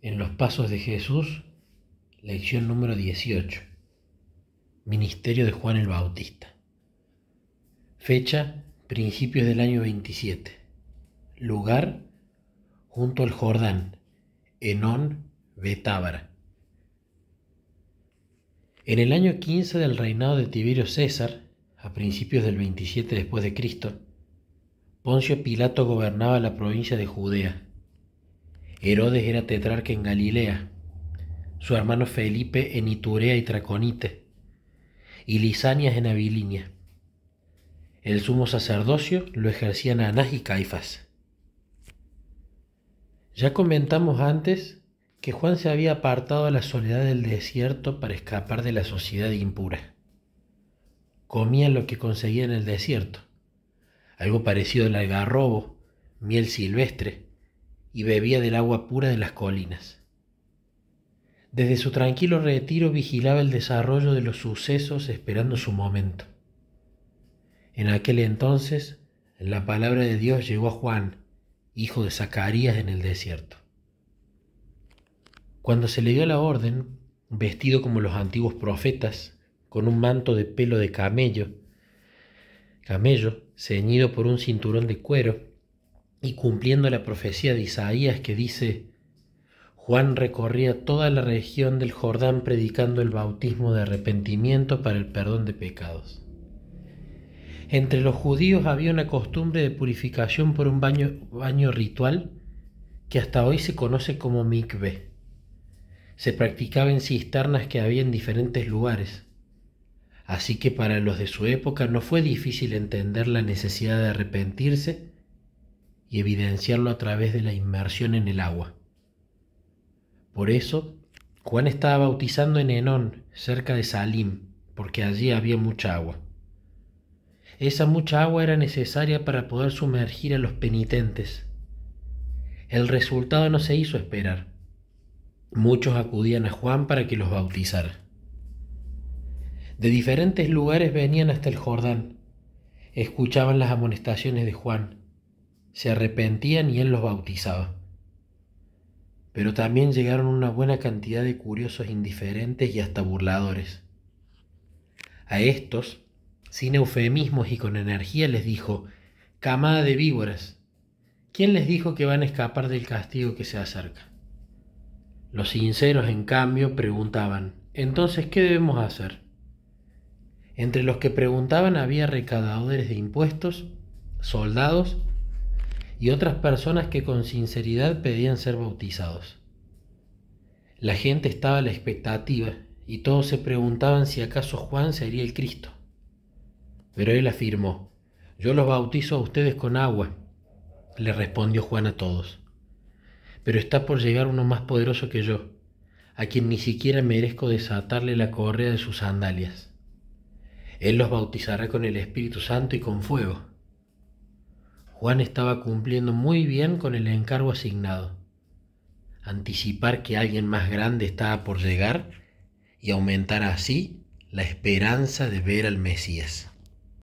en los pasos de Jesús, lección número 18, Ministerio de Juan el Bautista. Fecha, principios del año 27. Lugar, junto al Jordán, Enón, Betábara. En el año 15 del reinado de Tiberio César, a principios del 27 después de Cristo, Poncio Pilato gobernaba la provincia de Judea Herodes era tetrarca en Galilea, su hermano Felipe en Iturea y Traconite, y Lisanias en Abilinia. El sumo sacerdocio lo ejercían Anás y Caifás. Ya comentamos antes que Juan se había apartado a la soledad del desierto para escapar de la sociedad impura. Comía lo que conseguía en el desierto, algo parecido al algarrobo, miel silvestre, y bebía del agua pura de las colinas. Desde su tranquilo retiro vigilaba el desarrollo de los sucesos esperando su momento. En aquel entonces la palabra de Dios llegó a Juan, hijo de Zacarías, en el desierto. Cuando se le dio la orden, vestido como los antiguos profetas, con un manto de pelo de camello, camello ceñido por un cinturón de cuero, y cumpliendo la profecía de Isaías que dice, Juan recorría toda la región del Jordán predicando el bautismo de arrepentimiento para el perdón de pecados. Entre los judíos había una costumbre de purificación por un baño, ritual que hasta hoy se conoce como mikve. Se practicaba en cisternas que había en diferentes lugares, así que para los de su época no fue difícil entender la necesidad de arrepentirse y evidenciarlo a través de la inmersión en el agua. Por eso, Juan estaba bautizando en Enón, cerca de Salim, porque allí había mucha agua. Esa mucha agua era necesaria para poder sumergir a los penitentes. El resultado no se hizo esperar. Muchos acudían a Juan para que los bautizara. De diferentes lugares venían hasta el Jordán. Escuchaban las amonestaciones de Juan se arrepentían y él los bautizaba. Pero también llegaron una buena cantidad de curiosos indiferentes y hasta burladores. A estos, sin eufemismos y con energía, les dijo, camada de víboras, ¿quién les dijo que van a escapar del castigo que se acerca? Los sinceros, en cambio, preguntaban, entonces, ¿qué debemos hacer? Entre los que preguntaban había recaudadores de impuestos, soldados y otras personas que con sinceridad pedían ser bautizados. La gente estaba a la expectativa y todos se preguntaban si acaso Juan sería el Cristo. Pero él afirmó, yo los bautizo a ustedes con agua, le respondió Juan a todos. Pero está por llegar uno más poderoso que yo, a quien ni siquiera merezco desatarle la correa de sus sandalias. Él los bautizará con el Espíritu Santo y con fuego. Juan estaba cumpliendo muy bien con el encargo asignado. Anticipar que alguien más grande estaba por llegar y aumentar así la esperanza de ver al Mesías.